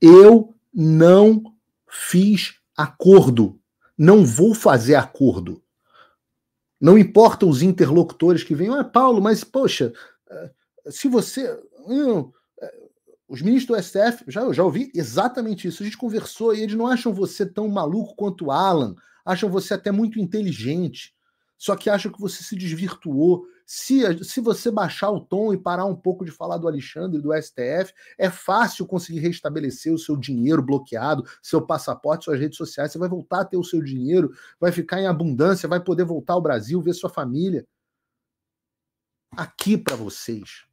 Eu não fiz acordo. Não vou fazer acordo. Não importa os interlocutores que venham. Ah, Paulo, mas poxa, eh, se você. Hum, eh, os ministros do STF, já, eu já ouvi exatamente isso. A gente conversou e eles não acham você tão maluco quanto o Alan, acham você até muito inteligente só que acho que você se desvirtuou. Se, se você baixar o tom e parar um pouco de falar do Alexandre, do STF, é fácil conseguir restabelecer o seu dinheiro bloqueado, seu passaporte, suas redes sociais. Você vai voltar a ter o seu dinheiro, vai ficar em abundância, vai poder voltar ao Brasil, ver sua família. Aqui para vocês.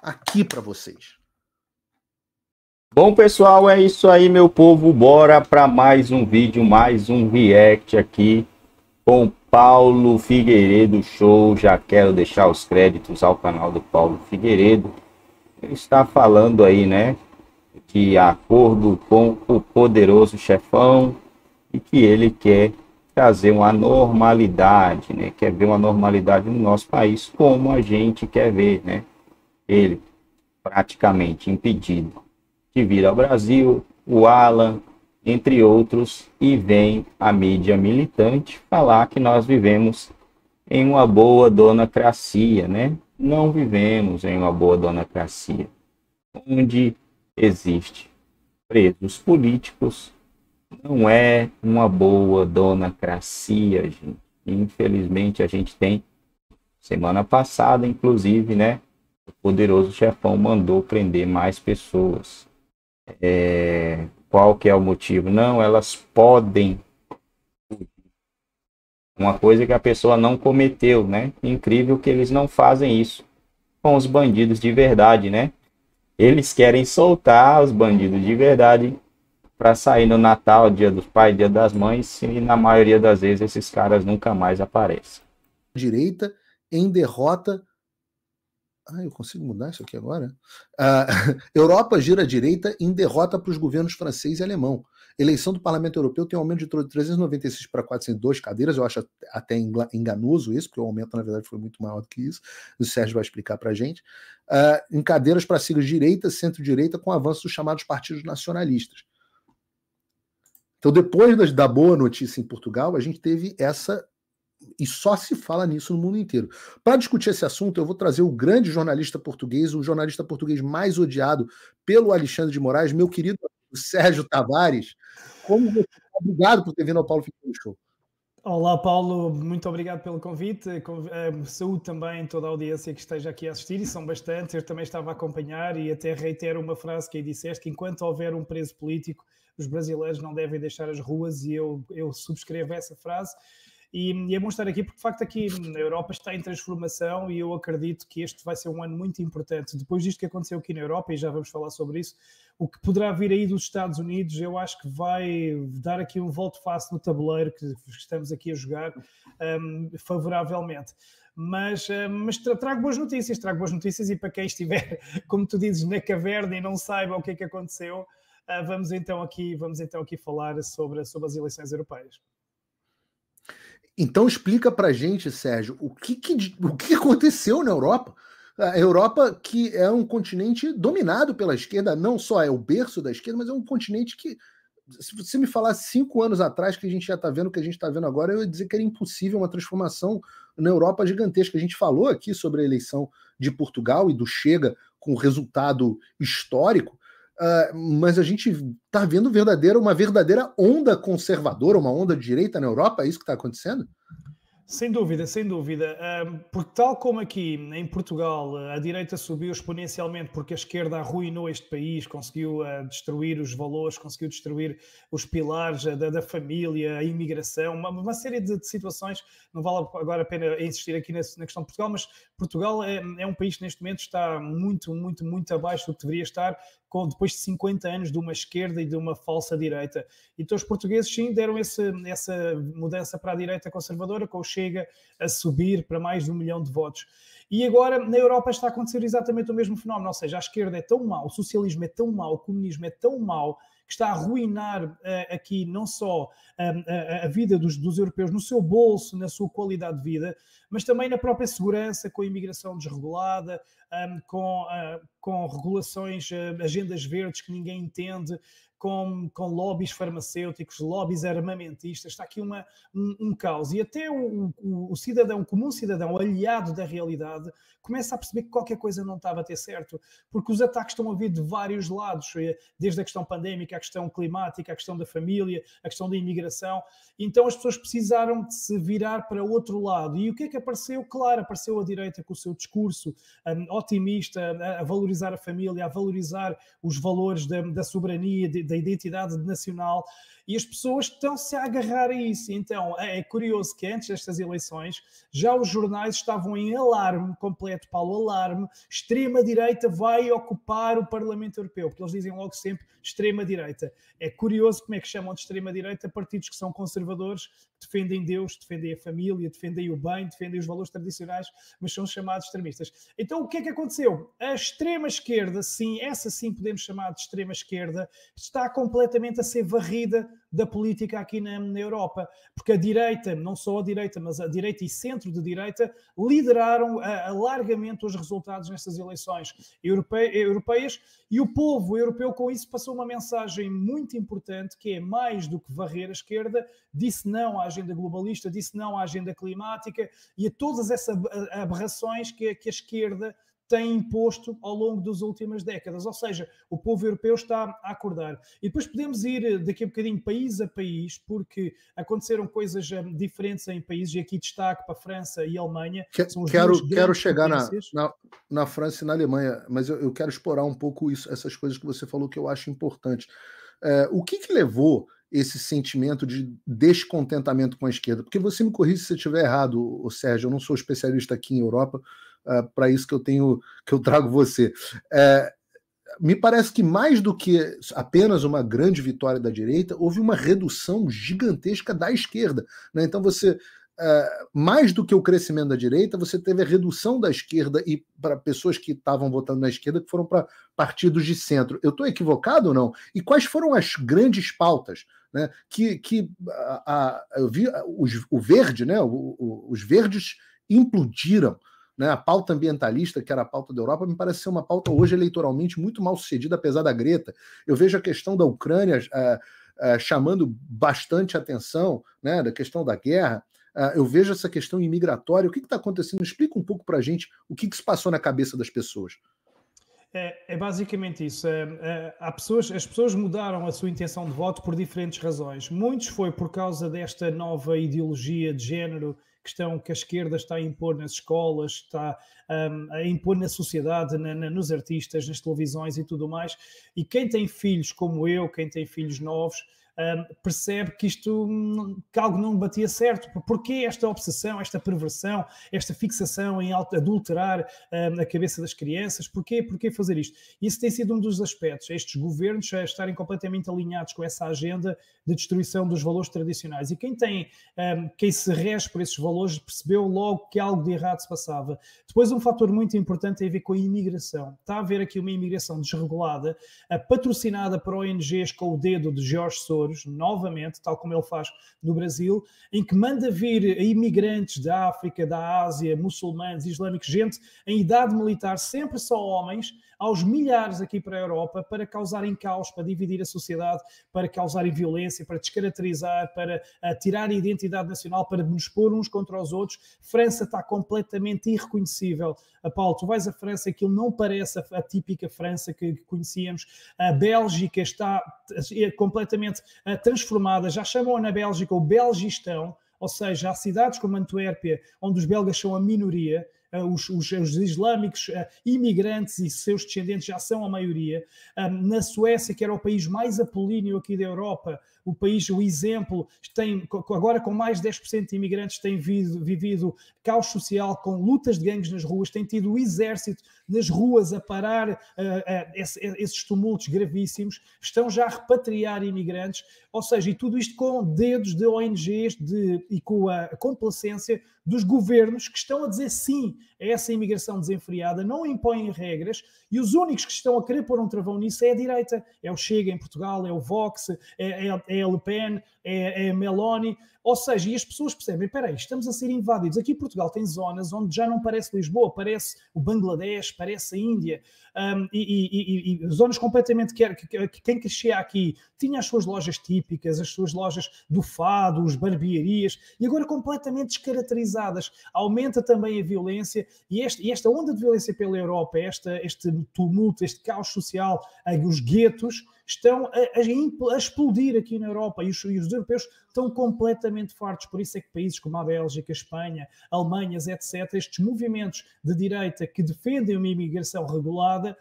Aqui para vocês. Bom, pessoal, é isso aí, meu povo. Bora para mais um vídeo, mais um react aqui com Paulo Figueiredo Show. Já quero deixar os créditos ao canal do Paulo Figueiredo. Ele está falando aí, né? De acordo com o poderoso chefão e que ele quer trazer uma normalidade, né? Quer ver uma normalidade no nosso país como a gente quer ver, né? Ele praticamente impedido de vir ao Brasil, o Alan, entre outros, e vem a mídia militante falar que nós vivemos em uma boa donacracia, né? Não vivemos em uma boa donacracia, onde existe presos políticos, não é uma boa donacracia, gente. Infelizmente a gente tem semana passada, inclusive, né? O poderoso chefão mandou prender mais pessoas. É, qual que é o motivo. Não, elas podem. Uma coisa que a pessoa não cometeu, né? Incrível que eles não fazem isso com os bandidos de verdade, né? Eles querem soltar os bandidos de verdade para sair no Natal, Dia dos Pais, Dia das Mães, e na maioria das vezes esses caras nunca mais aparecem. Direita em derrota ah, eu consigo mudar isso aqui agora? Ah, Europa gira à direita em derrota para os governos francês e alemão. Eleição do Parlamento Europeu tem um aumento de 396 para 402 cadeiras. Eu acho até enganoso isso, porque o aumento, na verdade, foi muito maior do que isso. O Sérgio vai explicar para a gente. Ah, em cadeiras para siglas direita, centro-direita, com avanço dos chamados partidos nacionalistas. Então, depois da boa notícia em Portugal, a gente teve essa e só se fala nisso no mundo inteiro. Para discutir esse assunto, eu vou trazer o grande jornalista português, o jornalista português mais odiado pelo Alexandre de Moraes, meu querido Sérgio Tavares. Como você... Tá? Obrigado por ter vindo ao Paulo no Show. Olá, Paulo, muito obrigado pelo convite. Eh, Saúde também toda a audiência que esteja aqui a assistir, e são bastantes. Eu também estava a acompanhar e até reitero uma frase que aí disseste: que enquanto houver um preso político, os brasileiros não devem deixar as ruas, e eu, eu subscrevo essa frase. E, e é bom estar aqui porque, de facto, aqui na Europa está em transformação e eu acredito que este vai ser um ano muito importante. Depois disto que aconteceu aqui na Europa, e já vamos falar sobre isso, o que poderá vir aí dos Estados Unidos, eu acho que vai dar aqui um volto face no tabuleiro que estamos aqui a jogar um, favoravelmente mas, hum, mas trago boas notícias, trago boas notícias e para quem estiver, como tu dizes, na caverna e não saiba o que é que aconteceu, ah, vamos então aqui, vamos então aqui falar sobre, sobre as eleições europeias. Então explica para gente, Sérgio, o que, que, o que aconteceu na Europa? A Europa, que é um continente dominado pela esquerda, não só é o berço da esquerda, mas é um continente que, se você me falar cinco anos atrás que a gente já está vendo o que a gente está vendo agora, eu ia dizer que era impossível uma transformação na Europa gigantesca. A gente falou aqui sobre a eleição de Portugal e do Chega com resultado histórico, Uh, mas a gente está vendo verdadeira, uma verdadeira onda conservadora, uma onda de direita na Europa, é isso que está acontecendo? Sem dúvida, sem dúvida. Ah, porque, tal como aqui em Portugal, ah, a direita subiu exponencialmente porque a esquerda arruinou este país, conseguiu uh, destruir os valores, conseguiu destruir os pilares da, da, família, a imigração, uma, uma série de, de, situações. Não vale agora a pena insistir aqui na, na questão de Portugal, mas Portugal é, é, um país que neste momento está muito, muito, muito abaixo do que deveria estar depois de 50 anos de uma esquerda e de uma falsa direita. Então os portugueses sim deram esse, essa mudança para a direita conservadora, com o Chega a subir para mais de um milhão de votos. E agora na Europa está a acontecer exatamente o mesmo fenómeno, ou seja, a esquerda é tão mau, o socialismo é tão mau, o comunismo é tão mau que está a arruinar uh, aqui não só uh, a, a, vida dos, dos, europeus no seu bolso, na sua qualidade de vida, mas também na própria segurança, com a imigração desregulada, um, ehm, com, uh, com regulações, eh, agendas verdes que ninguém entende, com, com lobbies farmacêuticos, lobbies armamentistas, está aqui uma, um, um caos. E até o, o, o cidadão, comum cidadão, aliado da realidade, começa a perceber que qualquer coisa não estava a ter certo, porque os ataques estão a vir de vários lados, eh, desde a questão pandémica, a questão climática, a questão da família, a questão da imigração. Então as pessoas precisaram de se virar para outro lado. E o que é que apareceu? Claro, apareceu a direita com o seu discurso um, otimista, a, a, valorizar a família, a valorizar os valores da, da soberania, de, da da identidade nacional e as pessoas estão-se a agarrar a isso. Então é, é curioso que antes destas eleições já os jornais estavam em alarme completo, Paulo, alarme, extrema-direita vai ocupar o Parlamento Europeu, porque eles dizem logo sempre extrema-direita. É curioso como é que chamam de extrema-direita partidos que são conservadores, que defendem Deus, defendem a família, defendem o bem, defendem os valores tradicionais, mas são chamados extremistas. Então, o que é que aconteceu? A extrema-esquerda, sim, essa sim podemos chamar de extrema-esquerda, está completamente a ser varrida da política aqui na, na Europa, porque a direita, não só a direita, mas a direita e centro de direita, lideraram a, a largamente os resultados nestas eleições europeias e o povo europeu com isso passou uma mensagem muito importante que é mais do que varrer a esquerda, disse não à agenda globalista, disse não à agenda climática e a todas essas aberrações que, que a esquerda tem imposto ao longo das últimas décadas. Ou seja, o povo europeu está a acordar. E depois podemos ir eh, daqui a bocadinho país a país, porque aconteceram coisas eh, diferentes em países, e aqui destaque para a França e a Alemanha. Que, quero quero chegar na, na, na, França e na Alemanha, mas eu, eu, quero explorar um pouco isso, essas coisas que você falou que eu acho importante. É, o que, que levou esse sentimento de descontentamento com a esquerda? Porque você me corrija se eu estiver errado, Sérgio, eu não sou especialista aqui em Europa, uh, ah, para isso que eu tenho, que eu trago você. É, me parece que mais do que apenas uma grande vitória da direita, houve uma redução gigantesca da esquerda. Né? Então você Uh, mais do que o crescimento da direita, você teve a redução da esquerda e para pessoas que estavam votando na esquerda que foram para partidos de centro. Eu estou equivocado ou não? E quais foram as grandes pautas? Né, que que ah, ah, eu vi os, o verde, né, o, o, os verdes implodiram. Né? A pauta ambientalista, que era a pauta da Europa, me parece ser uma pauta hoje eleitoralmente muito mal sucedida, apesar da Greta. Eu vejo a questão da Ucrânia uh, uh, chamando bastante atenção, né, da questão da guerra. Uh, eu vejo essa questão imigratória. O que está acontecendo? Explica um pouco para a gente o que, que se passou na cabeça das pessoas. É, é, basicamente isso. É, é pessoas, as pessoas mudaram a sua intenção de voto por diferentes razões. Muitos foi por causa desta nova ideologia de género questão que a esquerda está a impor nas escolas, está um, a impor na sociedade, na, na, nos artistas, nas televisões e tudo mais. E quem tem filhos como eu, quem tem filhos novos, percebe que isto que algo não batia certo. Porquê esta obsessão, esta perversão, esta fixação em adulterar a cabeça das crianças? Porquê, porquê fazer isto? Isso tem sido um dos aspectos. Estes governos a estarem completamente alinhados com essa agenda de destruição dos valores tradicionais. E quem tem, quem se rege por esses valores percebeu logo que algo de errado se passava. Depois, um fator muito importante tem a ver com a imigração. Está a haver aqui uma imigração desregulada, ah, patrocinada por ONGs com o dedo de Jorge Soros Açores, novamente, tal como ele faz no Brasil, em que manda vir imigrantes da África, da Ásia, muçulmanos, islâmicos, gente em idade militar, sempre só homens, aos milhares aqui para a Europa para causarem caos, para dividir a sociedade, para causarem violência, para descaracterizar, para eh, tirar a identidade nacional, para nos pôr uns contra os outros. França está completamente irreconhecível. Paulo, tu vais à França, aquilo não parece a típica França que conhecíamos. A Bélgica está eh, completamente eh, transformada. Já chamam na Bélgica o Belgistão ou seja, há cidades como Antuérpia, onde os belgas são a minoria, ah, os, os, os islâmicos ah, imigrantes e seus descendentes já são a maioria. Ah, na Suécia, que era o país mais apolíneo aqui da Europa, o país, o exemplo, tem, agora com mais de 10% de imigrantes, tem vivido, vivido caos social, com lutas de gangues nas ruas, tem tido o exército nas ruas a parar uh, uh, esse, esses tumultos gravíssimos, estão já a repatriar imigrantes, ou seja, e tudo isto com dedos de ONGs de, e com a complacência dos governos que estão a dizer sim essa imigração desenfreada, não impõem regras e os únicos que estão a querer pôr um travão nisso é a direita. É o Chega em Portugal, é o Vox, é, é, é a Le Pen, é, é a Meloni. Ou seja, e as pessoas percebem, espera aí, estamos a ser invadidos. Aqui Portugal tem zonas onde já não parece Lisboa, parece o Bangladesh, parece a Índia, um, e, e, e, zonas completamente que, que, que quem crescia aqui tinha as suas lojas típicas, as suas lojas do fado, os barbearias, e agora completamente descaracterizadas. Aumenta também a violência e, este, e esta onda de violência pela Europa, esta, este tumulto, este caos social, os guetos, estão a, a, a explodir aqui na Europa e os, e os, europeus estão completamente fartos. Por isso é que países como a Bélgica, a Espanha, Alemanha, etc., estes movimentos de direita que defendem uma imigração regulada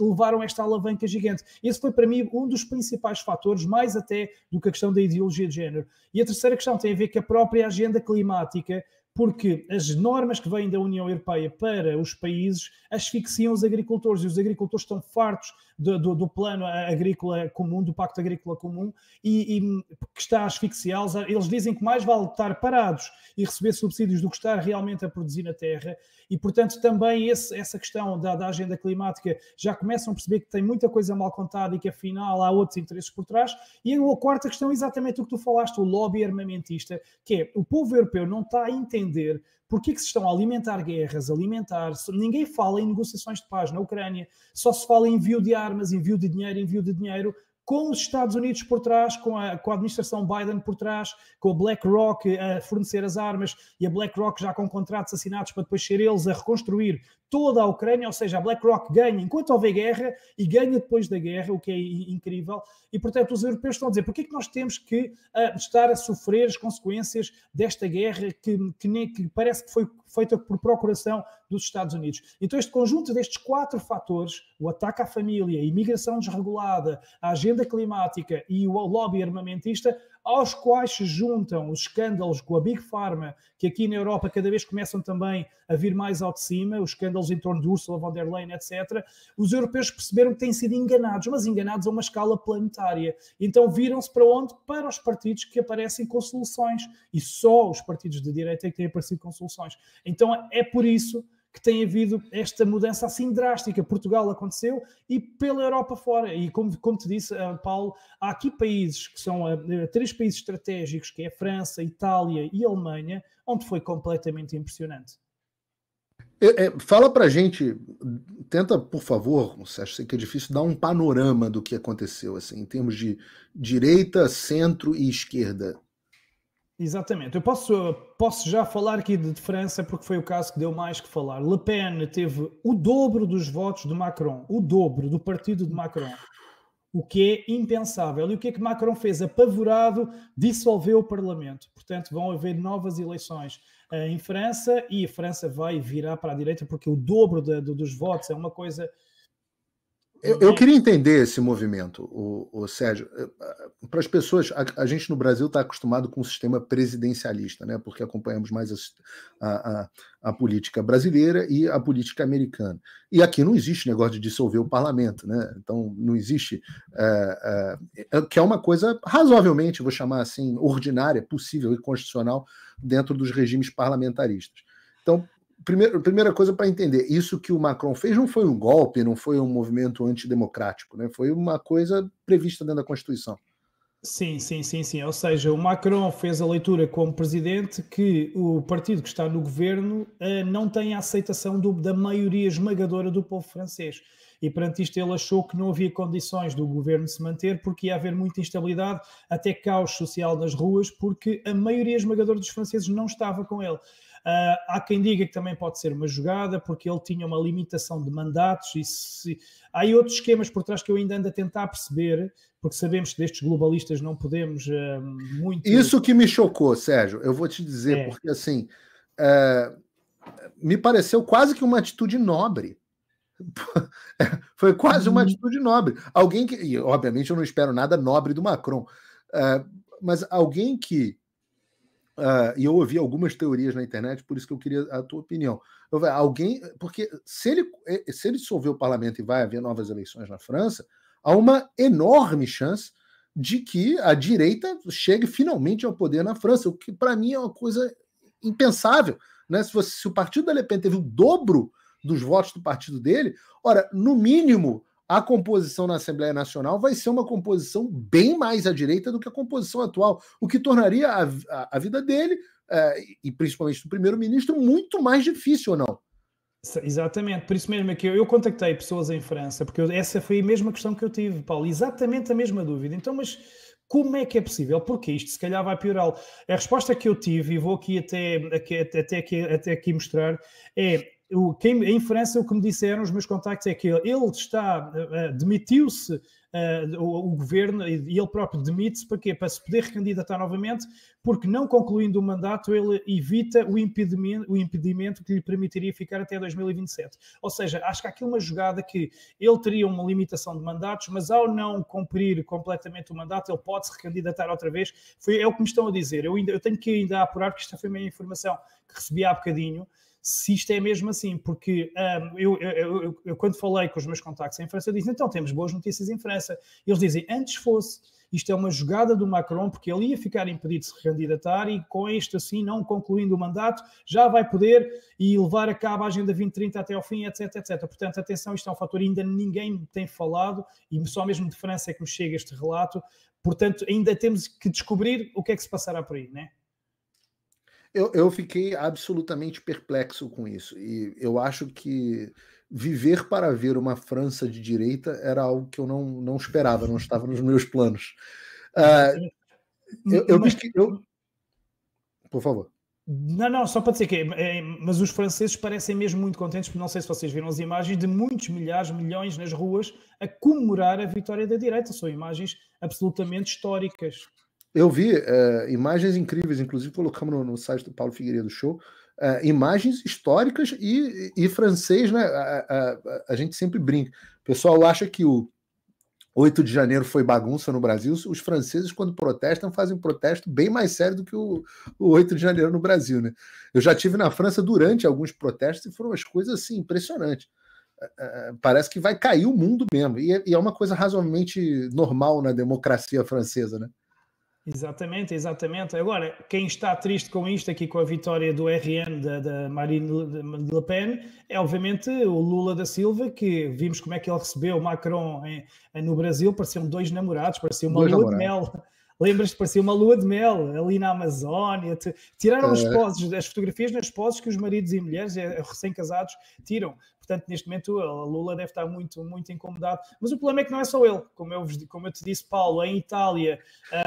um, levaram esta alavanca gigante. Esse foi para mim um dos principais fatores, mais até do que a questão da ideologia de género. E a terceira questão tem a ver com a própria agenda climática porque as normas que vêm da União Europeia para os países asfixiam os agricultores e os agricultores estão fartos do, do, do plano agrícola comum, do Pacto Agrícola Comum, e, e que está a asfixiá-los. Eles dizem que mais vale estar parados e receber subsídios do que estar realmente a produzir na terra, e portanto também esse, essa questão da, da agenda climática já começam a perceber que tem muita coisa mal contada e que afinal há outros interesses por trás. E a quarta questão é exatamente o que tu falaste, o lobby armamentista, que é o povo europeu não está a entender entender porque é que se estão a alimentar guerras, alimentar. Ninguém fala em negociações de paz na Ucrânia, só se fala em envio de armas, envio de dinheiro, envio de dinheiro. Com os Estados Unidos por trás, com a, com a administração Biden por trás, com a BlackRock eh, a fornecer as armas e a BlackRock já com contratos assinados para depois ser eles a reconstruir toda a Ucrânia, ou seja, a BlackRock ganha enquanto houver guerra e ganha depois da guerra, o que é incrível. E, portanto, os europeus estão a dizer por é que nós temos que uh, estar a sofrer as consequências desta guerra que, que, nem, que parece que foi feita por procuração dos Estados Unidos. Então, este conjunto destes quatro fatores, o ataque à família, a imigração desregulada, a agenda climática e o lobby armamentista, aos quais se juntam os escândalos com a Big Pharma, que aqui na Europa cada vez começam também a vir mais ao de cima, os escândalos em torno de Ursula von der Leyen, etc., os europeus perceberam que têm sido enganados, mas enganados a uma escala planetária. Então viram-se para onde? Para os partidos que aparecem com soluções. E só os partidos de direita é que têm aparecido com soluções. Então é por isso que tem havido esta mudança assim drástica. Portugal aconteceu e pela Europa fora. E como, como te disse, eh, Paulo, há aqui países que são eh, eh, três países estratégicos, que é a França, a Itália e a Alemanha, onde foi completamente impressionante. É, é, fala pra gente, tenta, por favor, sei que é difícil, dar um panorama do que aconteceu, assim, em termos de direita, centro e esquerda. Exatamente. Eu posso, posso já falar aqui de França, porque foi o caso que deu mais que falar. Le Pen teve o dobro dos votos de Macron, o dobro do partido de Macron, o que é impensável. E o que é que Macron fez? Apavorado, dissolveu o Parlamento. Portanto, vão haver novas eleições eh, em França e a França vai virar para a direita, porque o dobro de, de, dos votos é uma coisa eu, eu, uhum. queria entender esse movimento, o, o Sérgio. Eh, eh, para as pessoas, a, a, gente no Brasil está acostumado com o um sistema presidencialista, né? Porque acompanhamos mais a, a, a, política brasileira e a política americana. E aqui não existe negócio de dissolver o parlamento, né? Então não existe é, é, que é uma coisa razoavelmente, vou chamar assim, ordinária, possível e constitucional dentro dos regimes parlamentaristas. Então, primeiro, primeira coisa para entender, isso que o Macron fez não foi um golpe, não foi um movimento antidemocrático, né? Foi uma coisa prevista dentro da Constituição. Sim, sim, sim, sim. Ou seja, o Macron fez a leitura como presidente que o partido que está no governo eh, não tem a aceitação do, da maioria esmagadora do povo francês. E perante isto, ele achou que não havia condições do governo se manter porque ia haver muita instabilidade, até caos social nas ruas, porque a maioria esmagadora dos franceses não estava com ele. Uh, há quem diga que também pode ser uma jogada, porque ele tinha uma limitação de mandatos. E se... Há aí outros esquemas por trás que eu ainda ando a tentar perceber, porque sabemos que destes globalistas não podemos uh, muito. Isso que me chocou, Sérgio, eu vou te dizer, é. porque assim. Uh, me pareceu quase que uma atitude nobre. Foi quase uma uhum. atitude nobre. Alguém que, e obviamente eu não espero nada nobre do Macron, uh, mas alguém que Uh, e eu ouvi algumas teorias na internet, por isso que eu queria a tua opinião. Eu, alguém, porque se ele, eh, se ele dissolver o parlamento e vai haver novas eleições na França, há uma enorme chance de que a direita chegue finalmente ao poder na França, o que para mim é uma coisa impensável. Né? Se, você, se o partido da Le Pen teve o dobro dos votos do partido dele, ora, no mínimo a composição na Assembleia Nacional vai ser uma composição bem mais à direita do que a composição atual, o que tornaria a, a, a vida dele, é, e principalmente do primeiro-ministro, muito mais difícil, ou não? Exatamente, por isso mesmo é que eu, eu contactei pessoas em França, porque eu, essa foi a mesma questão que eu tive, Paulo, exatamente a mesma dúvida. Então, mas como é que é possível? Porque isto se calhar vai piorar. A resposta que eu tive, e vou aqui até, até, até, aqui, até aqui mostrar, é o, quem, em França, o que me disseram os meus contactos é que ele está, uh, demitiu-se uh, o, o, governo e ele próprio demite-se para quê? Para se poder recandidatar novamente, porque não concluindo o mandato ele evita o impedimento, o impedimento que lhe permitiria ficar até 2027. Ou seja, acho que há aqui uma jogada que ele teria uma limitação de mandatos, mas ao não cumprir completamente o mandato, ele pode se recandidatar outra vez. Foi, é o que me estão a dizer. Eu, ainda, eu tenho que ainda apurar, porque esta foi a minha informação que recebi há bocadinho se isto é mesmo assim, porque um, eu, eu, eu, eu, quando falei com os meus contactos em França, eu disse, então temos boas notícias em França. Eles dizem, antes fosse, isto é uma jogada do Macron, porque ele ia ficar impedido de se candidatar e com isto assim, não concluindo o mandato, já vai poder e levar a cabo a Agenda 2030 até ao fim, etc, etc. Portanto, atenção, isto é um fator ainda ninguém tem falado e só mesmo de França é que me chega este relato. Portanto, ainda temos que descobrir o que é que se passará por aí, né? Eu, eu fiquei absolutamente perplexo com isso. E eu acho que viver para ver uma França de direita era algo que eu não, não esperava, não estava nos meus planos. Uh, eu, eu, mas, eu, Por favor. Não, não, só para dizer que é, é, mas os franceses parecem mesmo muito contentes, porque não sei se vocês viram as imagens de muitos milhares, milhões nas ruas a comemorar a vitória da direita. São imagens absolutamente históricas. Eu vi é, imagens incríveis, inclusive colocamos no, no site do Paulo Figueiredo Show, é, imagens históricas e, e, francês, né? A, a, a, gente sempre brinca. O pessoal acha que o 8 de janeiro foi bagunça no Brasil. Os franceses, quando protestam, fazem protesto bem mais sério do que o, o 8 de janeiro no Brasil, né? Eu já tive na França durante alguns protestos e foram as coisas assim impressionantes é, é, parece que vai cair o mundo mesmo. É, e, é uma coisa razoavelmente normal na democracia francesa, né? Exatamente, exatamente. Agora, quem está triste com isto aqui, com a vitória do RN da, da Marine Le Pen, é obviamente o Lula da Silva, que vimos como é que ele recebeu Macron em, no Brasil, pareciam dois namorados, parecia uma dois lua namorados. de mel. Lembras-te, parecia uma lua de mel ali na Amazónia. Tiraram é. as eh. poses, as fotografias nas poses que os maridos e mulheres eh, recém-casados tiram. Portanto, neste momento, a Lula deve estar muito, muito incomodado. Mas o problema é que não é só ele. Como eu, como eu te disse, Paulo, em Itália,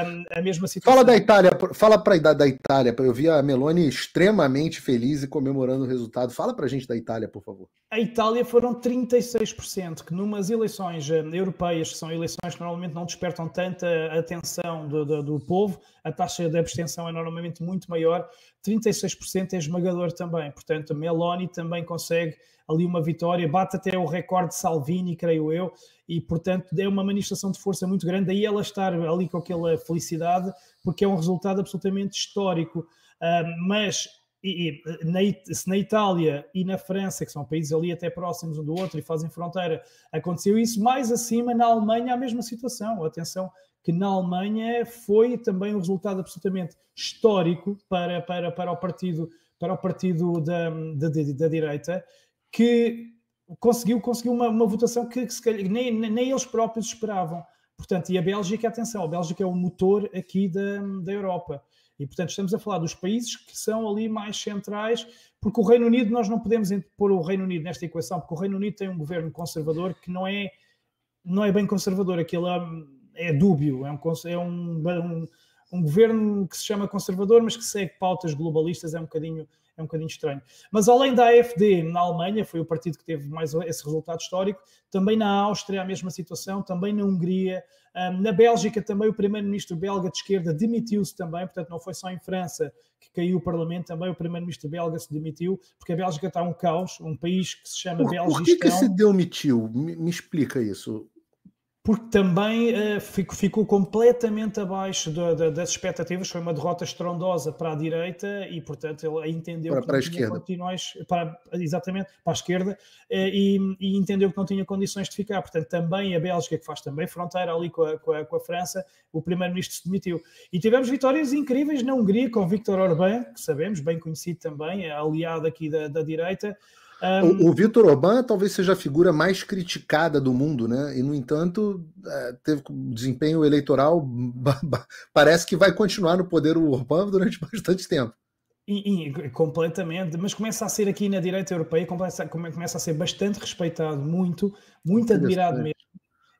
hum, a mesma situação. Fala da Itália, fala para a da Itália. Eu vi a Meloni extremamente feliz e comemorando o resultado. Fala para a gente da Itália, por favor. A Itália foram 36%, que numas eleições hum, europeias, que são eleições que normalmente não despertam tanta atenção do, do, do povo, a taxa de abstenção é normalmente muito maior. 36% é esmagador também. Portanto, a Meloni também consegue ali uma vitória, bate até o recorde de Salvini, creio eu, e portanto é uma manifestação de força muito grande. Daí ela estar ali com aquela felicidade, porque é um resultado absolutamente histórico. Uh, mas e, e, na, se na Itália e na França, que são países ali até próximos um do outro e fazem fronteira, aconteceu isso, mais acima na Alemanha a mesma situação. Atenção que na Alemanha foi também um resultado absolutamente histórico para, para, para o partido para o partido da, da, da direita que conseguiu, conseguiu uma, uma votação que, que calhar, nem, nem eles próprios esperavam. Portanto, e a Bélgica, atenção, a Bélgica é o motor aqui da, da Europa. E, portanto, estamos a falar dos países que são ali mais centrais, porque o Reino Unido, nós não podemos pôr o Reino Unido nesta equação, porque o Reino Unido tem um governo conservador que não é, não é bem conservador, aquilo é, é dúbio, é, um, é um, um, um governo que se chama conservador, mas que segue pautas globalistas, é um bocadinho é um bocadinho estranho. Mas além da AfD na Alemanha, foi o partido que teve mais esse resultado histórico, também na Áustria a mesma situação, também na Hungria, hum, na Bélgica também o primeiro-ministro belga de esquerda demitiu-se também, portanto não foi só em França que caiu o Parlamento, também o primeiro-ministro belga se demitiu, porque a Bélgica está um caos, um país que se chama Bélgica. Por que, que se demitiu? Me, me explica isso porque também uh, ficou, completamente abaixo de, de, das expectativas. Foi uma derrota estrondosa para a direita e, portanto, ele entendeu para, que para não a tinha condições para exatamente para a esquerda uh, e, e, entendeu que não tinha condições de ficar. Portanto, também a Bélgica que faz também fronteira ali com a, com a, com a França, o primeiro-ministro se demitiu. E tivemos vitórias incríveis na Hungria com Viktor Orbán, que sabemos bem conhecido também, aliado aqui da, da direita. Um... O, o Vitor Orbán talvez seja a figura mais criticada do mundo, né? E, no entanto, é, teve desempenho eleitoral, parece que vai continuar no poder o Orbán durante bastante tempo. E, e, completamente, mas começa a ser aqui na direita europeia, começa, começa a ser bastante respeitado, muito, muito admirado mesmo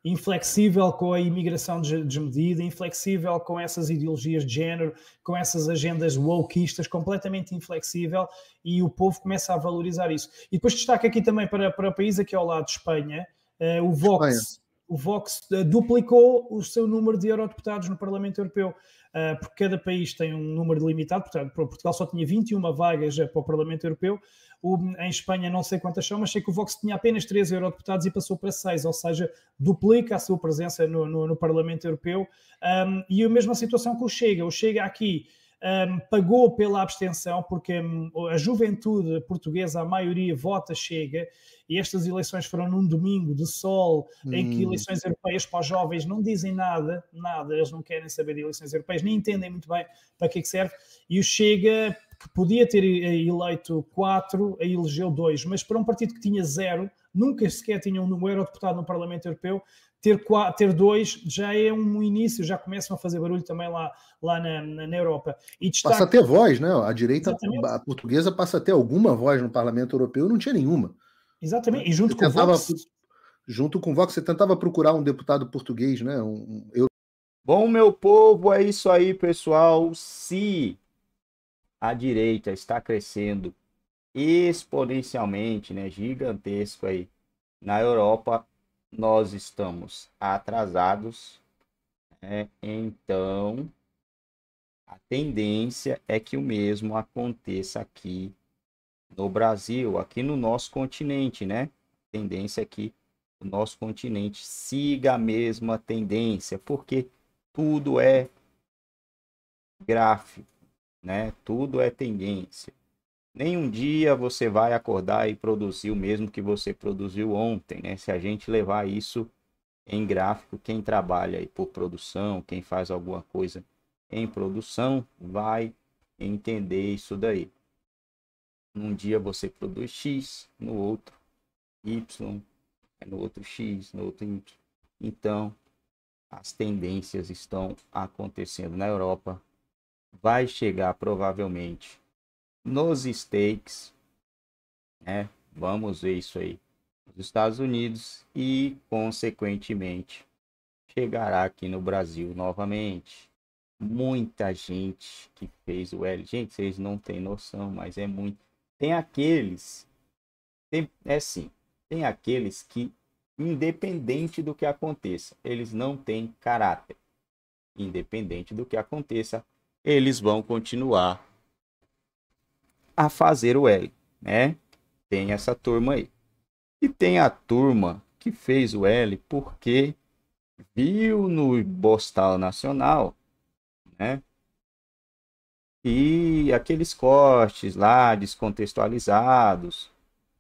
inflexível com a imigração desmedida, inflexível com essas ideologias de género, com essas agendas wokeistas, completamente inflexível, e o povo começa a valorizar isso. E depois destaca aqui também para, para o país aqui ao lado Espanha, uh, o Vox. Espanha. O Vox eh, duplicou o seu número de eurodeputados no Parlamento Europeu, eh, porque cada país tem um número limitado, portanto, Portugal só tinha 21 vagas para o Parlamento Europeu, o, em Espanha não sei quantas são, mas sei que o Vox tinha apenas 3 eurodeputados e passou para 6, ou seja, duplica a sua presença no, no, no Parlamento Europeu. Um, e a mesma situação que o Chega. O Chega aqui um, pagou pela abstenção, porque hum, a juventude portuguesa, a maioria vota Chega, e estas eleições foram num domingo de sol, hum. em que hum. eleições europeias para os jovens não dizem nada, nada, eles não querem saber de eleições europeias, nem entendem muito bem para que, é que serve, e o Chega, que podia ter eh, eleito quatro, elegeu dois, mas para um partido que tinha zero, nunca sequer tinha um eurodeputado no Parlamento Europeu, ter, ter dois já é um início, já começam a fazer barulho também lá, lá na, na, na Europa. E Passa a ter voz, né? A direita a portuguesa passa a ter alguma voz no Parlamento Europeu, não tinha nenhuma. Exatamente, e junto você com tentava, Vox... Junto com o Vox, você tentava procurar um deputado português, né? Um, Bom, meu povo, é isso aí, pessoal. Se a direita está crescendo exponencialmente, né? Gigantesco aí na Europa, nós estamos atrasados, né? então a tendência é que o mesmo aconteça aqui no Brasil, aqui no nosso continente, né? A tendência é que o nosso continente siga a mesma tendência, porque tudo é gráfico, né? Tudo é tendência. Nenhum dia você vai acordar e produzir o mesmo que você produziu ontem, né? Se a gente levar isso em gráfico, quem trabalha aí por produção, quem faz alguma coisa em produção, vai entender isso daí. Num dia você produz X, no outro Y, no outro X, no outro Y. Então, as tendências estão acontecendo na Europa. Vai chegar provavelmente nos stakes. Né? Vamos ver isso aí Os Estados Unidos e, consequentemente, chegará aqui no Brasil novamente. Muita gente que fez o L. Gente, vocês não têm noção, mas é muito. Tem aqueles. Tem, é assim. Tem aqueles que, independente do que aconteça, eles não têm caráter. Independente do que aconteça, eles vão continuar a fazer o L, né? Tem essa turma aí. E tem a turma que fez o L porque viu no Bostal Nacional, né? E aqueles cortes lá descontextualizados,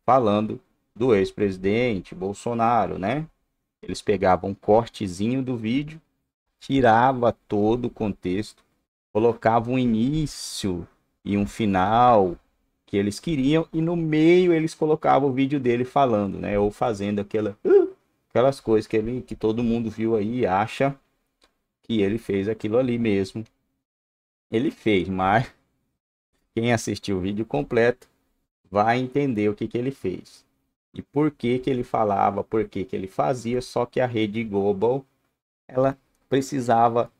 falando do ex-presidente Bolsonaro, né? Eles pegavam um cortezinho do vídeo, tirava todo o contexto, colocava um início e um final que eles queriam e no meio eles colocavam o vídeo dele falando, né? Ou fazendo aquela, aquelas coisas que, ele, que todo mundo viu aí e acha que ele fez aquilo ali mesmo. Ele fez, mas quem assistiu o vídeo completo vai entender o que, que ele fez. E por que, que ele falava, por que, que ele fazia, só que a rede Global, ela precisava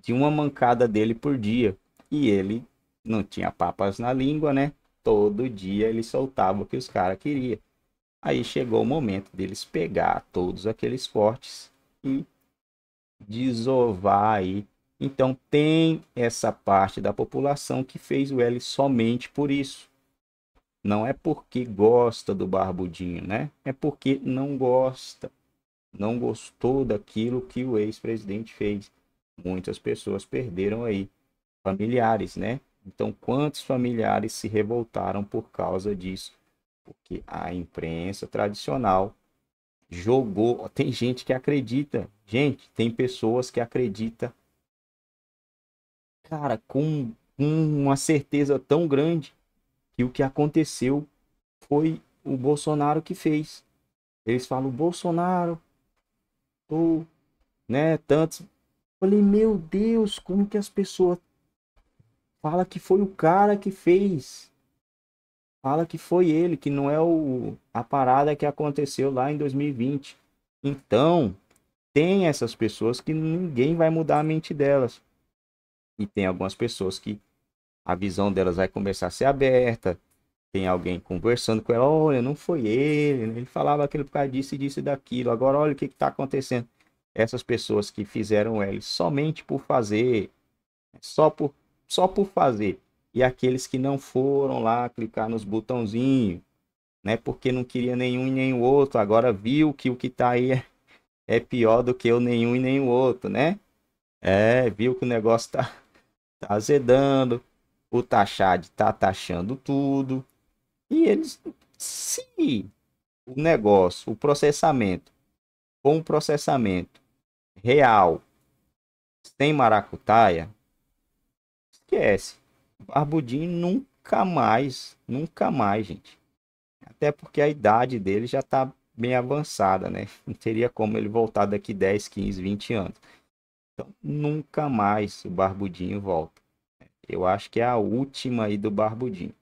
de uma mancada dele por dia. E ele não tinha papas na língua, né? todo dia eles soltavam o que os caras queriam. Aí chegou o momento deles pegar todos aqueles fortes e desovar aí. Então tem essa parte da população que fez o L somente por isso. Não é porque gosta do barbudinho, né? É porque não gosta. Não gostou daquilo que o ex-presidente fez. Muitas pessoas perderam aí familiares, né? Então, quantos familiares se revoltaram por causa disso? Porque a imprensa tradicional jogou. Tem gente que acredita. Gente, tem pessoas que acreditam. Cara, com uma certeza tão grande que o que aconteceu foi o Bolsonaro que fez. Eles falam, Bolsonaro, ou né, tantos. Falei, meu Deus, como que as pessoas Fala que foi o cara que fez. Fala que foi ele, que não é o, a parada que aconteceu lá em 2020. Então, tem essas pessoas que ninguém vai mudar a mente delas. E tem algumas pessoas que a visão delas vai começar a ser aberta. Tem alguém conversando com ela, olha, não foi ele, né? ele falava aquilo por causa disso e disso e daquilo. Agora olha o que está acontecendo. Essas pessoas que fizeram ele somente por fazer, só por só por fazer. E aqueles que não foram lá clicar nos botãozinhos, né? Porque não queria nenhum e nem o outro. Agora viu que o que tá aí é, é pior do que o nenhum e nem o outro, né? É, viu que o negócio tá, tá azedando, o taxado tá taxando tudo. E eles, se o negócio, o processamento, com o processamento real, sem maracutaia, esquece. Barbudinho nunca mais, nunca mais, gente. Até porque a idade dele já tá bem avançada, né? Não teria como ele voltar daqui 10, 15, 20 anos. Então, nunca mais o Barbudinho volta. Eu acho que é a última aí do Barbudinho.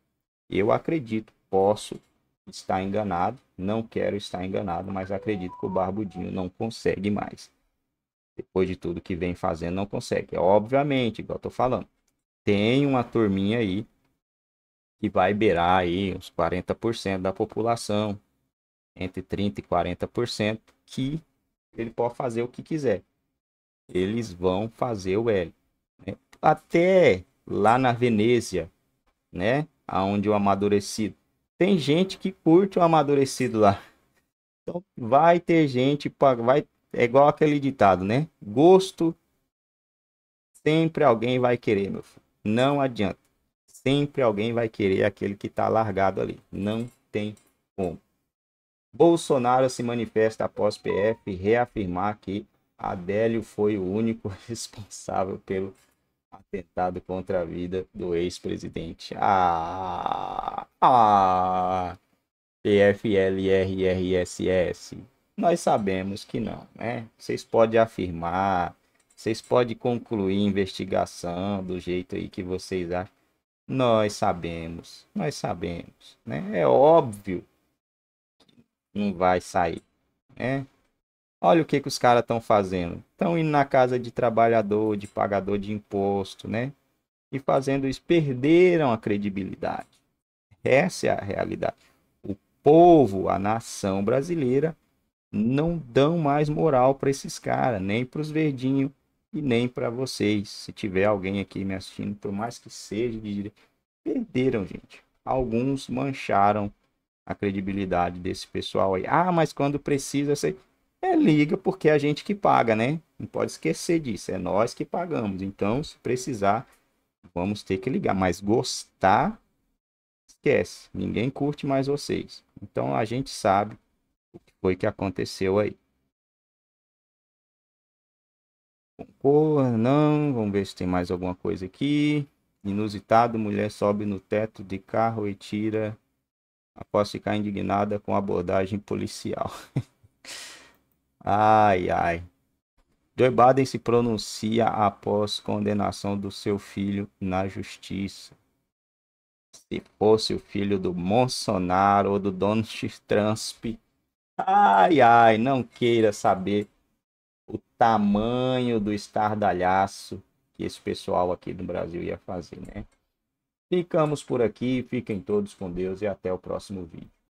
Eu acredito, posso estar enganado, não quero estar enganado, mas acredito que o Barbudinho não consegue mais. Depois de tudo que vem fazendo, não consegue. Obviamente, igual eu tô falando, tem uma turminha aí que vai beirar aí uns 40% da população, entre 30 e 40%, que ele pode fazer o que quiser. Eles vão fazer o L. Né? Até lá na Venezia, né? Aonde o amadurecido. Tem gente que curte o amadurecido lá. Então vai ter gente para vai é igual aquele ditado, né? Gosto sempre alguém vai querer, meu filho. Não adianta. Sempre alguém vai querer aquele que está largado ali. Não tem como. Bolsonaro se manifesta após PF reafirmar que Adélio foi o único responsável pelo atentado contra a vida do ex-presidente. Ah, ah, PFLRRSS. Nós sabemos que não, né? Vocês podem afirmar, vocês podem concluir investigação do jeito aí que vocês acham. Nós sabemos, nós sabemos, né? É óbvio que não vai sair, né? Olha o que, que os caras estão fazendo. Estão indo na casa de trabalhador, de pagador de imposto, né? E fazendo isso, perderam a credibilidade. Essa é a realidade. O povo, a nação brasileira, não dão mais moral para esses caras, nem para os verdinhos, e nem para vocês. Se tiver alguém aqui me assistindo, por mais que seja de perderam, gente. Alguns mancharam a credibilidade desse pessoal aí. Ah, mas quando precisa, você é liga porque é a gente que paga, né? Não pode esquecer disso, é nós que pagamos. Então, se precisar, vamos ter que ligar, mas gostar esquece. Ninguém curte mais vocês. Então a gente sabe o que foi que aconteceu aí. Concor, não. Vamos ver se tem mais alguma coisa aqui. Inusitado, mulher sobe no teto de carro e tira após ficar indignada com a abordagem policial. ai, ai. Joe Biden se pronuncia após condenação do seu filho na justiça. Se fosse o filho do Bolsonaro ou do Donald Trump, ai, ai, não queira saber o tamanho do estardalhaço que esse pessoal aqui do Brasil ia fazer, né? Ficamos por aqui, fiquem todos com Deus e até o próximo vídeo.